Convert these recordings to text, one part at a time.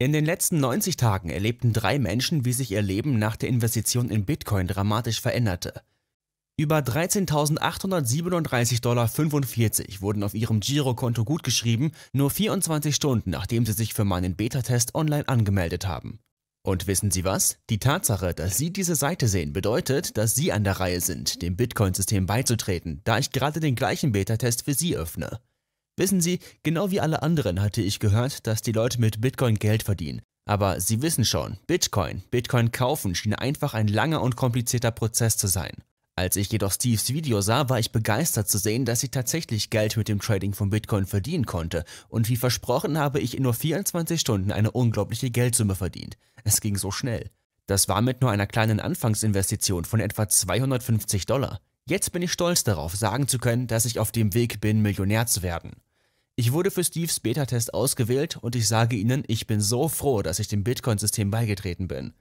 In den letzten 90 Tagen erlebten drei Menschen, wie sich ihr Leben nach der Investition in Bitcoin dramatisch veränderte. Über 13.837,45 Dollar wurden auf ihrem Girokonto gutgeschrieben, nur 24 Stunden nachdem sie sich für meinen Beta-Test online angemeldet haben. Und wissen Sie was? Die Tatsache, dass Sie diese Seite sehen, bedeutet, dass Sie an der Reihe sind, dem Bitcoin-System beizutreten, da ich gerade den gleichen Beta-Test für Sie öffne. Wissen Sie, genau wie alle anderen hatte ich gehört, dass die Leute mit Bitcoin Geld verdienen. Aber Sie wissen schon, Bitcoin, Bitcoin kaufen schien einfach ein langer und komplizierter Prozess zu sein. Als ich jedoch Steves Video sah, war ich begeistert zu sehen, dass ich tatsächlich Geld mit dem Trading von Bitcoin verdienen konnte und wie versprochen habe ich in nur 24 Stunden eine unglaubliche Geldsumme verdient. Es ging so schnell. Das war mit nur einer kleinen Anfangsinvestition von etwa 250 Dollar. Jetzt bin ich stolz darauf, sagen zu können, dass ich auf dem Weg bin, Millionär zu werden. Ich wurde für Steves Beta-Test ausgewählt und ich sage Ihnen, ich bin so froh, dass ich dem Bitcoin-System beigetreten bin.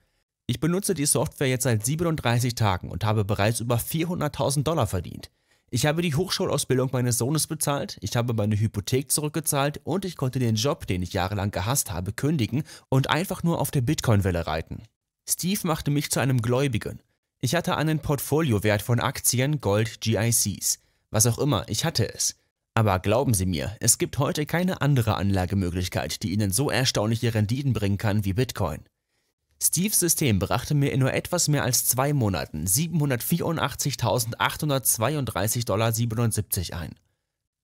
Ich benutze die Software jetzt seit 37 Tagen und habe bereits über 400.000 Dollar verdient. Ich habe die Hochschulausbildung meines Sohnes bezahlt, ich habe meine Hypothek zurückgezahlt und ich konnte den Job, den ich jahrelang gehasst habe, kündigen und einfach nur auf der Bitcoin-Welle reiten. Steve machte mich zu einem Gläubigen. Ich hatte einen Portfoliowert von Aktien, Gold, GICs, was auch immer, ich hatte es. Aber glauben Sie mir, es gibt heute keine andere Anlagemöglichkeit, die Ihnen so erstaunliche Renditen bringen kann wie Bitcoin. Steves System brachte mir in nur etwas mehr als zwei Monaten 784.832,77 Dollar ein.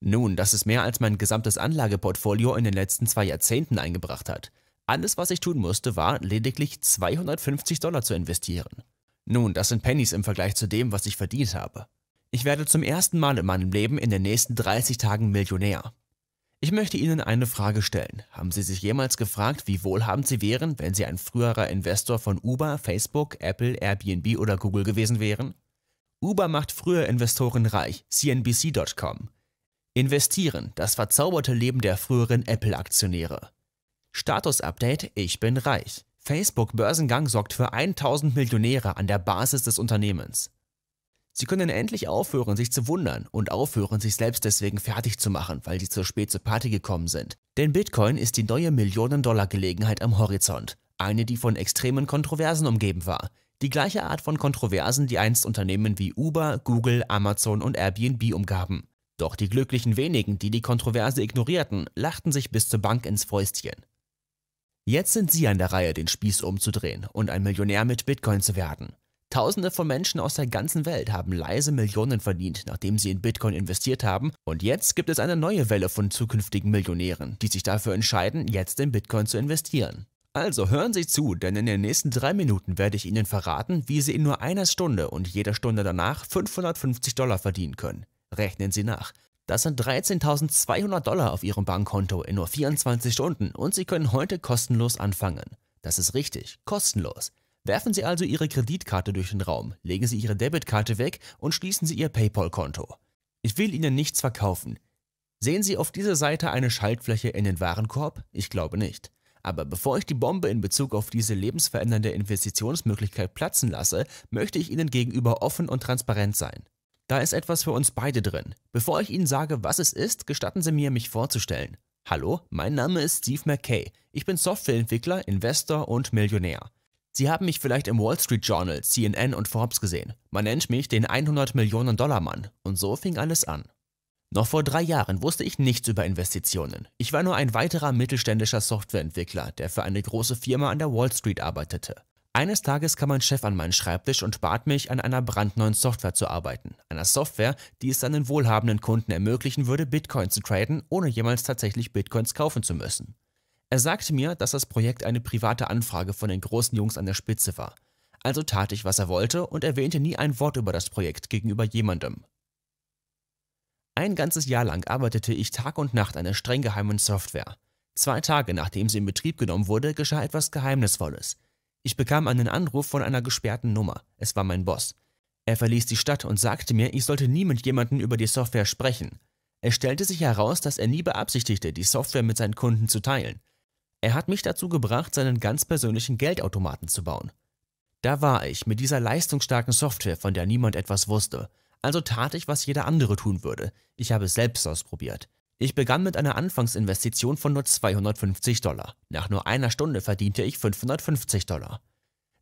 Nun, das ist mehr als mein gesamtes Anlageportfolio in den letzten zwei Jahrzehnten eingebracht hat. Alles, was ich tun musste, war, lediglich 250 Dollar zu investieren. Nun, das sind Pennies im Vergleich zu dem, was ich verdient habe. Ich werde zum ersten Mal in meinem Leben in den nächsten 30 Tagen Millionär. Ich möchte Ihnen eine Frage stellen. Haben Sie sich jemals gefragt, wie wohlhabend Sie wären, wenn Sie ein früherer Investor von Uber, Facebook, Apple, Airbnb oder Google gewesen wären? Uber macht früher Investoren reich, CNBC.com. Investieren, das verzauberte Leben der früheren Apple-Aktionäre. Status-Update, ich bin reich. Facebook-Börsengang sorgt für 1000 Millionäre an der Basis des Unternehmens. Sie können endlich aufhören, sich zu wundern und aufhören, sich selbst deswegen fertig zu machen, weil sie zu spät zur Party gekommen sind. Denn Bitcoin ist die neue Millionen-Dollar-Gelegenheit am Horizont. Eine, die von extremen Kontroversen umgeben war. Die gleiche Art von Kontroversen, die einst Unternehmen wie Uber, Google, Amazon und Airbnb umgaben. Doch die glücklichen wenigen, die die Kontroverse ignorierten, lachten sich bis zur Bank ins Fäustchen. Jetzt sind sie an der Reihe, den Spieß umzudrehen und ein Millionär mit Bitcoin zu werden. Tausende von Menschen aus der ganzen Welt haben leise Millionen verdient, nachdem sie in Bitcoin investiert haben. Und jetzt gibt es eine neue Welle von zukünftigen Millionären, die sich dafür entscheiden, jetzt in Bitcoin zu investieren. Also hören Sie zu, denn in den nächsten drei Minuten werde ich Ihnen verraten, wie Sie in nur einer Stunde und jeder Stunde danach 550 Dollar verdienen können. Rechnen Sie nach. Das sind 13.200 Dollar auf Ihrem Bankkonto in nur 24 Stunden und Sie können heute kostenlos anfangen. Das ist richtig, kostenlos. Werfen Sie also Ihre Kreditkarte durch den Raum, legen Sie Ihre Debitkarte weg und schließen Sie Ihr PayPal-Konto. Ich will Ihnen nichts verkaufen. Sehen Sie auf dieser Seite eine Schaltfläche in den Warenkorb? Ich glaube nicht. Aber bevor ich die Bombe in Bezug auf diese lebensverändernde Investitionsmöglichkeit platzen lasse, möchte ich Ihnen gegenüber offen und transparent sein. Da ist etwas für uns beide drin. Bevor ich Ihnen sage, was es ist, gestatten Sie mir, mich vorzustellen. Hallo, mein Name ist Steve McKay. Ich bin Softwareentwickler, Investor und Millionär. Sie haben mich vielleicht im Wall Street Journal, CNN und Forbes gesehen. Man nennt mich den 100 Millionen Dollar Mann. Und so fing alles an. Noch vor drei Jahren wusste ich nichts über Investitionen. Ich war nur ein weiterer mittelständischer Softwareentwickler, der für eine große Firma an der Wall Street arbeitete. Eines Tages kam mein Chef an meinen Schreibtisch und bat mich, an einer brandneuen Software zu arbeiten. Einer Software, die es seinen wohlhabenden Kunden ermöglichen würde, Bitcoin zu traden, ohne jemals tatsächlich Bitcoins kaufen zu müssen. Er sagte mir, dass das Projekt eine private Anfrage von den großen Jungs an der Spitze war. Also tat ich, was er wollte und erwähnte nie ein Wort über das Projekt gegenüber jemandem. Ein ganzes Jahr lang arbeitete ich Tag und Nacht an der streng geheimen Software. Zwei Tage nachdem sie in Betrieb genommen wurde, geschah etwas Geheimnisvolles. Ich bekam einen Anruf von einer gesperrten Nummer. Es war mein Boss. Er verließ die Stadt und sagte mir, ich sollte nie mit jemandem über die Software sprechen. Es stellte sich heraus, dass er nie beabsichtigte, die Software mit seinen Kunden zu teilen. Er hat mich dazu gebracht, seinen ganz persönlichen Geldautomaten zu bauen. Da war ich mit dieser leistungsstarken Software, von der niemand etwas wusste. Also tat ich, was jeder andere tun würde. Ich habe es selbst ausprobiert. Ich begann mit einer Anfangsinvestition von nur 250 Dollar. Nach nur einer Stunde verdiente ich 550 Dollar.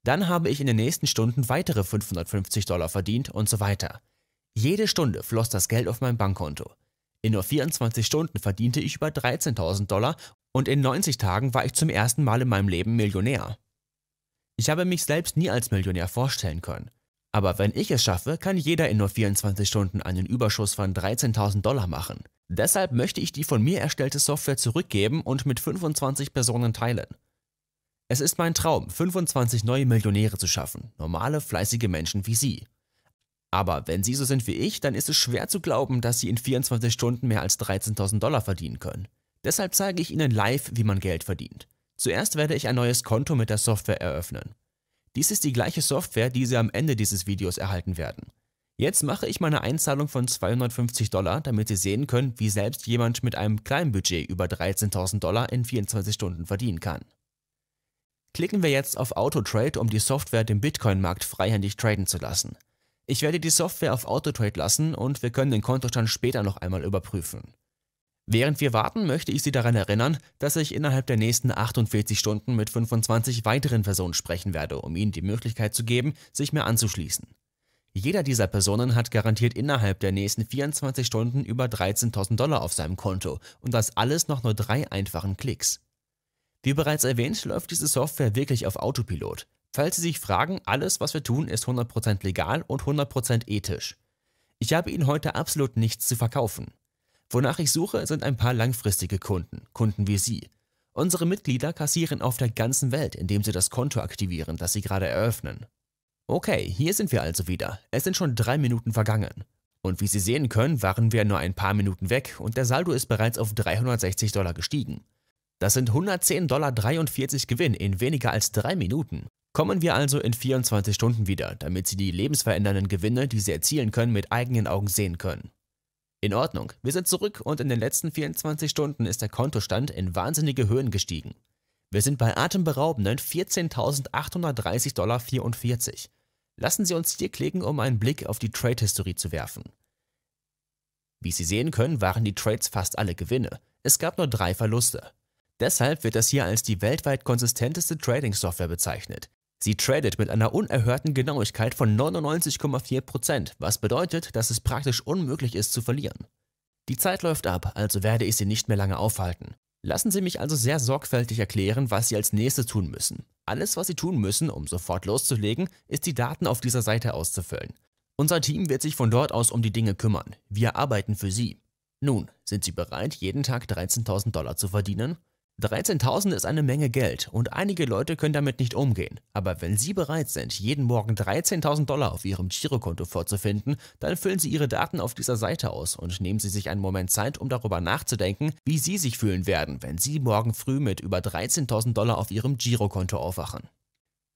Dann habe ich in den nächsten Stunden weitere 550 Dollar verdient und so weiter. Jede Stunde floss das Geld auf mein Bankkonto. In nur 24 Stunden verdiente ich über 13.000 Dollar und in 90 Tagen war ich zum ersten Mal in meinem Leben Millionär. Ich habe mich selbst nie als Millionär vorstellen können. Aber wenn ich es schaffe, kann jeder in nur 24 Stunden einen Überschuss von 13.000 Dollar machen. Deshalb möchte ich die von mir erstellte Software zurückgeben und mit 25 Personen teilen. Es ist mein Traum, 25 neue Millionäre zu schaffen, normale, fleißige Menschen wie Sie. Aber wenn Sie so sind wie ich, dann ist es schwer zu glauben, dass Sie in 24 Stunden mehr als 13.000 Dollar verdienen können. Deshalb zeige ich Ihnen live, wie man Geld verdient. Zuerst werde ich ein neues Konto mit der Software eröffnen. Dies ist die gleiche Software, die Sie am Ende dieses Videos erhalten werden. Jetzt mache ich meine Einzahlung von 250 Dollar, damit Sie sehen können, wie selbst jemand mit einem kleinen Budget über 13.000 Dollar in 24 Stunden verdienen kann. Klicken wir jetzt auf Autotrade, um die Software dem Bitcoin-Markt freihändig traden zu lassen. Ich werde die Software auf Autotrade lassen und wir können den Kontostand später noch einmal überprüfen. Während wir warten, möchte ich Sie daran erinnern, dass ich innerhalb der nächsten 48 Stunden mit 25 weiteren Personen sprechen werde, um Ihnen die Möglichkeit zu geben, sich mir anzuschließen. Jeder dieser Personen hat garantiert innerhalb der nächsten 24 Stunden über 13.000 Dollar auf seinem Konto und das alles noch nur drei einfachen Klicks. Wie bereits erwähnt, läuft diese Software wirklich auf Autopilot. Falls Sie sich fragen, alles, was wir tun, ist 100% legal und 100% ethisch. Ich habe Ihnen heute absolut nichts zu verkaufen. Wonach ich suche, sind ein paar langfristige Kunden, Kunden wie Sie. Unsere Mitglieder kassieren auf der ganzen Welt, indem sie das Konto aktivieren, das sie gerade eröffnen. Okay, hier sind wir also wieder. Es sind schon drei Minuten vergangen. Und wie Sie sehen können, waren wir nur ein paar Minuten weg und der Saldo ist bereits auf 360 Dollar gestiegen. Das sind 110,43 Dollar Gewinn in weniger als drei Minuten. Kommen wir also in 24 Stunden wieder, damit Sie die lebensverändernden Gewinne, die Sie erzielen können, mit eigenen Augen sehen können. In Ordnung, wir sind zurück und in den letzten 24 Stunden ist der Kontostand in wahnsinnige Höhen gestiegen. Wir sind bei atemberaubenden 14.830,44 Dollar. Lassen Sie uns hier klicken, um einen Blick auf die Trade-Historie zu werfen. Wie Sie sehen können, waren die Trades fast alle Gewinne. Es gab nur drei Verluste. Deshalb wird das hier als die weltweit konsistenteste Trading-Software bezeichnet. Sie tradet mit einer unerhörten Genauigkeit von 99,4%, was bedeutet, dass es praktisch unmöglich ist zu verlieren. Die Zeit läuft ab, also werde ich Sie nicht mehr lange aufhalten. Lassen Sie mich also sehr sorgfältig erklären, was Sie als nächstes tun müssen. Alles, was Sie tun müssen, um sofort loszulegen, ist die Daten auf dieser Seite auszufüllen. Unser Team wird sich von dort aus um die Dinge kümmern. Wir arbeiten für Sie. Nun, sind Sie bereit, jeden Tag 13.000 Dollar zu verdienen? 13.000 ist eine Menge Geld und einige Leute können damit nicht umgehen. Aber wenn Sie bereit sind, jeden Morgen 13.000 Dollar auf Ihrem Girokonto vorzufinden, dann füllen Sie Ihre Daten auf dieser Seite aus und nehmen Sie sich einen Moment Zeit, um darüber nachzudenken, wie Sie sich fühlen werden, wenn Sie morgen früh mit über 13.000 Dollar auf Ihrem Girokonto aufwachen.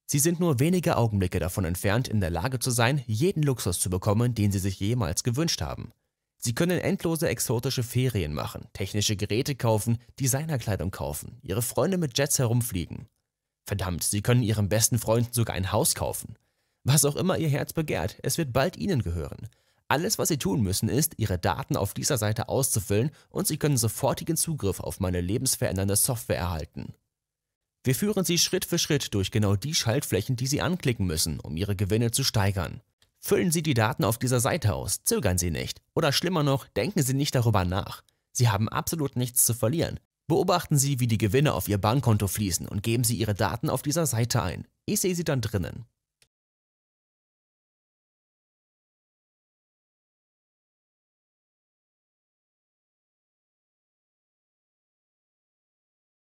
Sie sind nur wenige Augenblicke davon entfernt, in der Lage zu sein, jeden Luxus zu bekommen, den Sie sich jemals gewünscht haben. Sie können endlose exotische Ferien machen, technische Geräte kaufen, Designerkleidung kaufen, ihre Freunde mit Jets herumfliegen. Verdammt, Sie können Ihrem besten Freund sogar ein Haus kaufen. Was auch immer Ihr Herz begehrt, es wird bald Ihnen gehören. Alles, was Sie tun müssen, ist, Ihre Daten auf dieser Seite auszufüllen und Sie können sofortigen Zugriff auf meine lebensverändernde Software erhalten. Wir führen Sie Schritt für Schritt durch genau die Schaltflächen, die Sie anklicken müssen, um Ihre Gewinne zu steigern. Füllen Sie die Daten auf dieser Seite aus, zögern Sie nicht oder schlimmer noch, denken Sie nicht darüber nach. Sie haben absolut nichts zu verlieren. Beobachten Sie, wie die Gewinne auf Ihr Bankkonto fließen und geben Sie Ihre Daten auf dieser Seite ein. Ich sehe sie dann drinnen.